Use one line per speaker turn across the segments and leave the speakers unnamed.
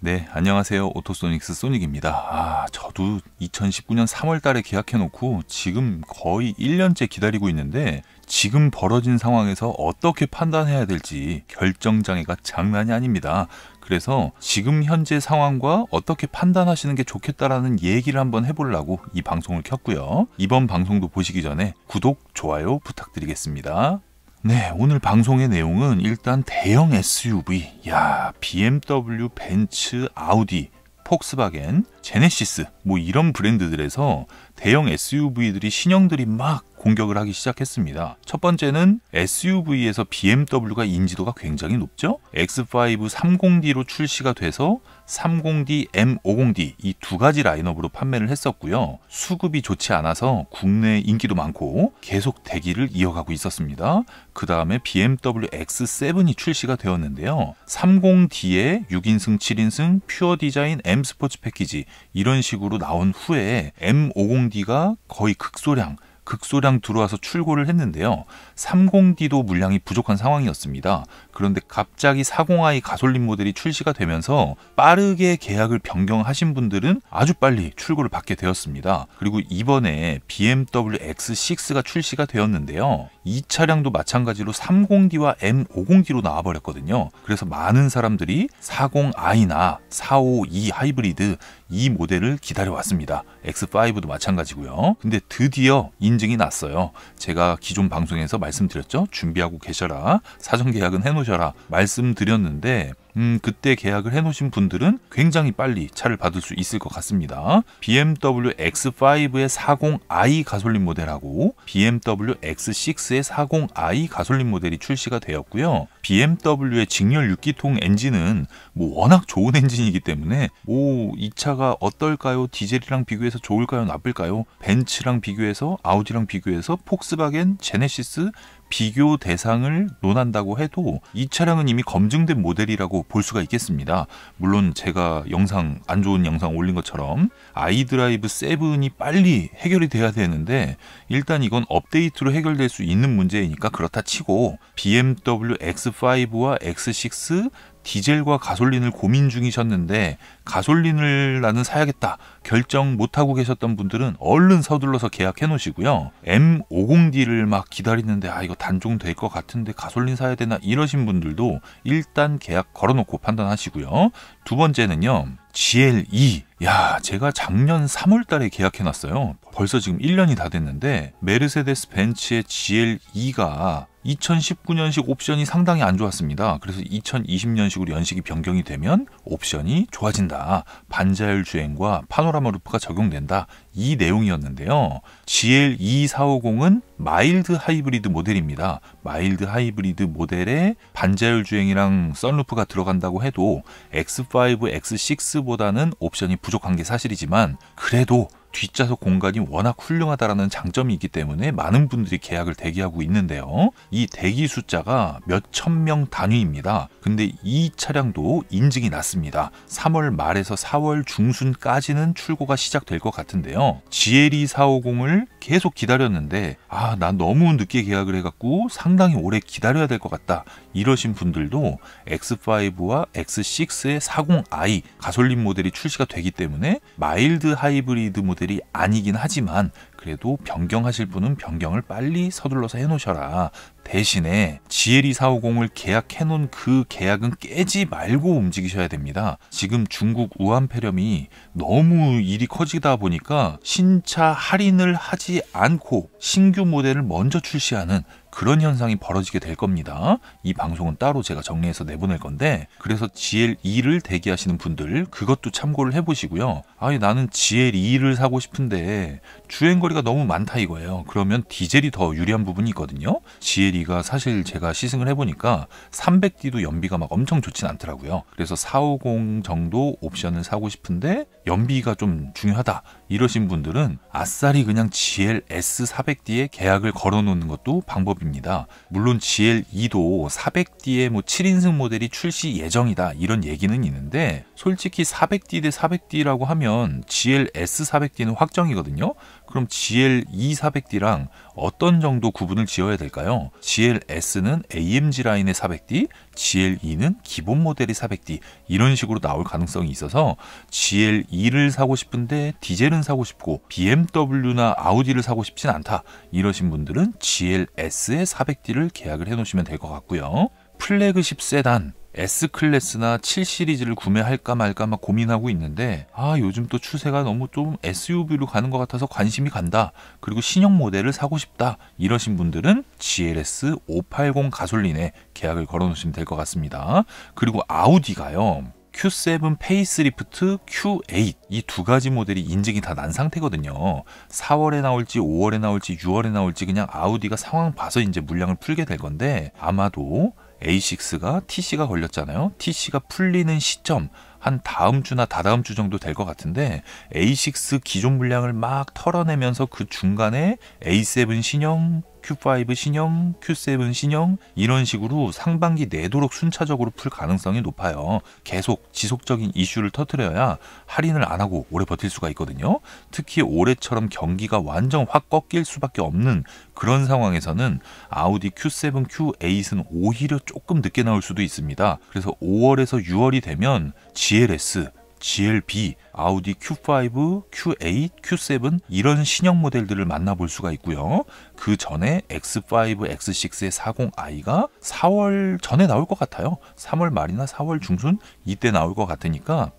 네, 안녕하세요. 오토소닉스 소닉입니다. 아, 저도 2019년 3월 달에 계약해놓고 지금 거의 1년째 기다리고 있는데 지금 벌어진 상황에서 어떻게 판단해야 될지 결정장애가 장난이 아닙니다. 그래서 지금 현재 상황과 어떻게 판단하시는 게 좋겠다라는 얘기를 한번 해보려고 이 방송을 켰고요. 이번 방송도 보시기 전에 구독, 좋아요 부탁드리겠습니다. 네, 오늘 방송의 내용은 일단 대형 SUV, 야, BMW, 벤츠, 아우디, 폭스바겐, 제네시스, 뭐 이런 브랜드들에서 대형 SUV들이 신형들이 막 공격을 하기 시작했습니다. 첫 번째는 SUV에서 BMW가 인지도가 굉장히 높죠? X5 30D로 출시가 돼서 30D, M50D 이 두 가지 라인업으로 판매를 했었고요. 수급이 좋지 않아서 국내 인기도 많고 계속 대기를 이어가고 있었습니다. 그 다음에 BMW X7이 출시가 되었는데요. 30D에 6인승, 7인승, 퓨어 디자인 M 스포츠 패키지 이런 식으로 나온 후에 M50D가 거의 극소량 극소량 들어와서 출고를 했는데요. 30D도 물량이 부족한 상황이었습니다. 그런데 갑자기 40i 가솔린 모델이 출시가 되면서 빠르게 계약을 변경하신 분들은 아주 빨리 출고를 받게 되었습니다. 그리고 이번에 BMW X6가 출시가 되었는데요. 이 차량도 마찬가지로 30D와 M50D로 나와버렸거든요. 그래서 많은 사람들이 40i나 452 하이브리드 이 모델을 기다려왔습니다. X5도 마찬가지고요. 근데 드디어 인증이 났어요. 제가 기존 방송에서 말씀드렸죠. 준비하고 계셔라. 사전 계약은 해놓 해놓으셔라 말씀드렸는데 음, 그때 계약을 해놓으신 분들은 굉장히 빨리 차를 받을 수 있을 것 같습니다. BMW X5의 40i 가솔린 모델하고 BMW X6의 40i 가솔린 모델이 출시가 되었고요. BMW의 직렬 6기통 엔진은 뭐 워낙 좋은 엔진이기 때문에 오, 뭐 이 차가 어떨까요? 디젤이랑 비교해서 좋을까요? 나쁠까요? 벤츠랑 비교해서 아우디랑 비교해서 폭스바겐, 제네시스, 비교 대상을 논한다고 해도 이 차량은 이미 검증된 모델이라고 볼 수가 있겠습니다. 물론 제가 영상 안 좋은 영상 올린 것처럼 아이드라이브 7이 빨리 해결이 돼야 되는데 일단 이건 업데이트로 해결될 수 있는 문제이니까 그렇다 치고 BMW X5와 X6 디젤과 가솔린을 고민 중이셨는데 가솔린을 나는 사야겠다 결정 못하고 계셨던 분들은 얼른 서둘러서 계약해 놓으시고요. M50D를 막 기다리는데 아 이거 단종 될 것 같은데 가솔린 사야 되나 이러신 분들도 일단 계약 걸어놓고 판단하시고요. 두 번째는요. GLE. 야, 제가 작년 3월 달에 계약해 놨어요. 벌써 지금 1년이 다 됐는데 메르세데스 벤츠의 GLE가 2019년식 옵션이 상당히 안 좋았습니다. 그래서 2020년식으로 연식이 변경이 되면 옵션이 좋아진다. 반자율 주행과 파노라마 루프가 적용된다. 이 내용이었는데요. GL2450은 마일드 하이브리드 모델입니다. 마일드 하이브리드 모델에 반자율 주행이랑 썬루프가 들어간다고 해도 X5, X6보다는 옵션이 부족한 게 사실이지만 그래도 뒷좌석 공간이 워낙 훌륭하다라는 장점이기 있 때문에 많은 분들이 계약을 대기하고 있는데요. 이 대기 숫자가 몇 천 명 단위입니다. 근데 이 차량도 인증이 났습니다. 3월 말에서 4월 중순까지는 출고가 시작될 것 같은데요. GLE 450을 계속 기다렸는데 아, 나 너무 늦게 계약을 해갖고 상당히 오래 기다려야 될 것 같다. 이러신 분들도 X5와 X6의 40i 가솔린 모델이 출시가 되기 때문에 마일드 하이브리드 모델 것들이 아니긴 하지만 그래도 변경하실 분은 변경을 빨리 서둘러서 해놓으셔라. 대신에 GL2450을 계약해놓은 그 계약은 깨지 말고 움직이셔야 됩니다. 지금 중국 우한폐렴이 너무 일이 커지다 보니까 신차 할인을 하지 않고 신규 모델을 먼저 출시하는 그런 현상이 벌어지게 될 겁니다. 이 방송은 따로 제가 정리해서 내보낼 건데 그래서 GL2를 대기하시는 분들 그것도 참고를 해보시고요. 아니 나는 GL2를 사고 싶은데 주행거리가 너무 많다 이거예요. 그러면 디젤이 더 유리한 부분이 있거든요. GL2가 사실 제가 시승을 해보니까 300D도 연비가 막 엄청 좋진 않더라고요. 그래서 450 정도 옵션을 사고 싶은데 연비가 좀 중요하다 이러신 분들은 아싸리 그냥 GLS 400D에 계약을 걸어놓는 것도 방법입 가격입니다. 물론 GL2도 400D의 뭐 7인승 모델이 출시 예정이다 이런 얘기는 있는데 솔직히 400D 대 400D라고 하면 GLS 400D는 확정이거든요. 그럼 GL2400D랑 어떤 정도 구분을 지어야 될까요? GLS는 AMG 라인의 400D, GL2는 기본 모델이 400D 이런 식으로 나올 가능성이 있어서 GL2를 사고 싶은데 디젤은 사고 싶고 BMW나 아우디를 사고 싶진 않다 이러신 분들은 GLS의 400D를 계약을 해놓으시면 될 것 같고요. 플래그십 세단 S 클래스나 7 시리즈를 구매할까 말까 막 고민하고 있는데 아 요즘 또 추세가 너무 좀 SUV로 가는 것 같아서 관심이 간다 그리고 신형 모델을 사고 싶다 이러신 분들은 GLS 580 가솔린에 계약을 걸어놓으시면 될 것 같습니다 그리고 아우디가요 Q7 페이스리프트 Q8 이 두 가지 모델이 인증이 다 난 상태거든요. 4월에 나올지 5월에 나올지 6월에 나올지 그냥 아우디가 상황 봐서 이제 물량을 풀게 될 건데 아마도 A6가 TC가 걸렸잖아요. TC가 풀리는 시점 한 다음 주나 다다음 주 정도 될 것 같은데 A6 기존 물량을 막 털어내면서 그 중간에 A7 신형 Q5 신형, Q7 신형 이런 식으로 상반기 내도록 순차적으로 풀 가능성이 높아요. 계속 지속적인 이슈를 터트려야 할인을 안 하고 오래 버틸 수가 있거든요. 특히 올해처럼 경기가 완전 확 꺾일 수밖에 없는 그런 상황에서는 아우디 Q7, Q8은 오히려 조금 늦게 나올 수도 있습니다. 그래서 5월에서 6월이 되면 GLS GLB, 아우디 Q5, Q8, Q7 이런 신형 모델들을 만나볼 수가 있고요. 그 전에 X5, X6의 40i가 4월 전에 나올 것 같아요. 3월 말이나 4월 중순 이때 나올 것 같으니까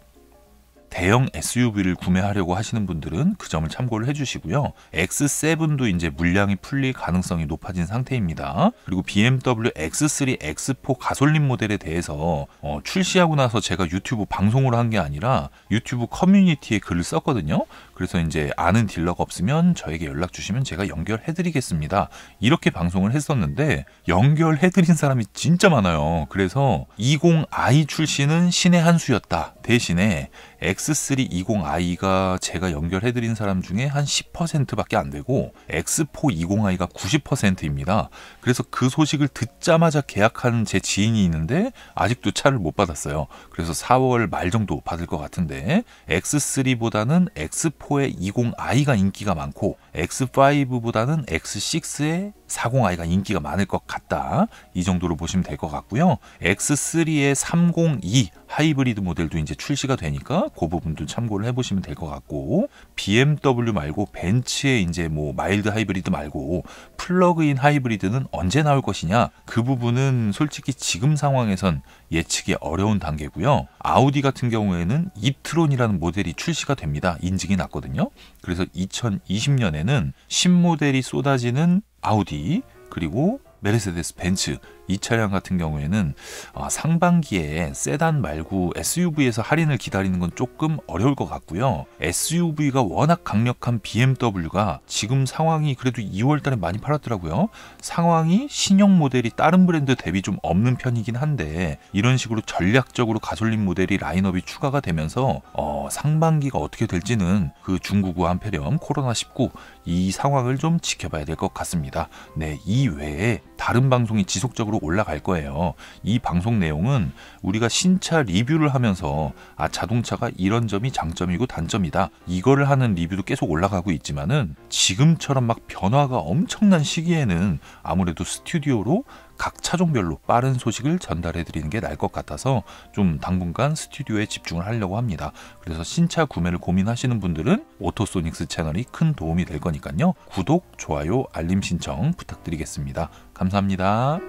대형 SUV를 구매하려고 하시는 분들은 그 점을 참고를 해주시고요. X7도 이제 물량이 풀릴 가능성이 높아진 상태입니다. 그리고 BMW X3, X4 가솔린 모델에 대해서 어, 출시하고 나서 제가 유튜브 방송으로 한 게 아니라 유튜브 커뮤니티에 글을 썼거든요. 그래서 이제 아는 딜러가 없으면 저에게 연락 주시면 제가 연결해드리겠습니다. 이렇게 방송을 했었는데 연결해드린 사람이 진짜 많아요. 그래서 20i 출시는 신의 한 수였다. 대신에 X320i가 제가 연결해드린 사람 중에 한 10%밖에 안 되고 X420i가 90%입니다. 그래서 그 소식을 듣자마자 계약한 제 지인이 있는데 아직도 차를 못 받았어요. 그래서 4월 말 정도 받을 것 같은데 X3보다는 X4 X4의 20i가 인기가 많고 X5보다는 X6의 40i가 인기가 많을 것 같다. 이 정도로 보시면 될 것 같고요. X3의 302 하이브리드 모델도 이제 출시가 되니까 그 부분도 참고를 해보시면 될 것 같고 BMW 말고 벤츠의 이제 뭐 마일드 하이브리드 말고 플러그인 하이브리드는 언제 나올 것이냐 그 부분은 솔직히 지금 상황에선 예측이 어려운 단계고요. 아우디 같은 경우에는 이트론이라는 모델이 출시가 됩니다. 인증이 났고 올랐거든요. 그래서 2020년에는 신모델이 쏟아지는 아우디 그리고 메르세데스 벤츠 이 차량 같은 경우에는 아, 상반기에 세단 말고 SUV에서 할인을 기다리는 건 조금 어려울 것 같고요. SUV가 워낙 강력한 BMW가 지금 상황이 그래도 2월 달에 많이 팔았더라고요. 상황이 신형 모델이 다른 브랜드 대비 좀 없는 편이긴 한데 이런 식으로 전략적으로 가솔린 모델이 라인업이 추가가 되면서 어, 상반기가 어떻게 될지는 그중국어 한패렴 코로나19 이 상황을 좀 지켜봐야 될 것 같습니다. 네, 이 외에 다른 방송이 지속적으로 쪽으로 올라갈 거예요. 이 방송 내용은 우리가 신차 리뷰를 하면서 아 자동차가 이런 점이 장점이고 단점이다. 이거를 하는 리뷰도 계속 올라가고 있지만은 지금처럼 막 변화가 엄청난 시기에는 아무래도 스튜디오로 각 차종별로 빠른 소식을 전달해 드리는 게 나을 것 같아서 좀 당분간 스튜디오에 집중을 하려고 합니다. 그래서 신차 구매를 고민하시는 분들은 오토소닉스 채널이 큰 도움이 될 거니까요. 구독, 좋아요, 알림 신청 부탁드리겠습니다. 감사합니다.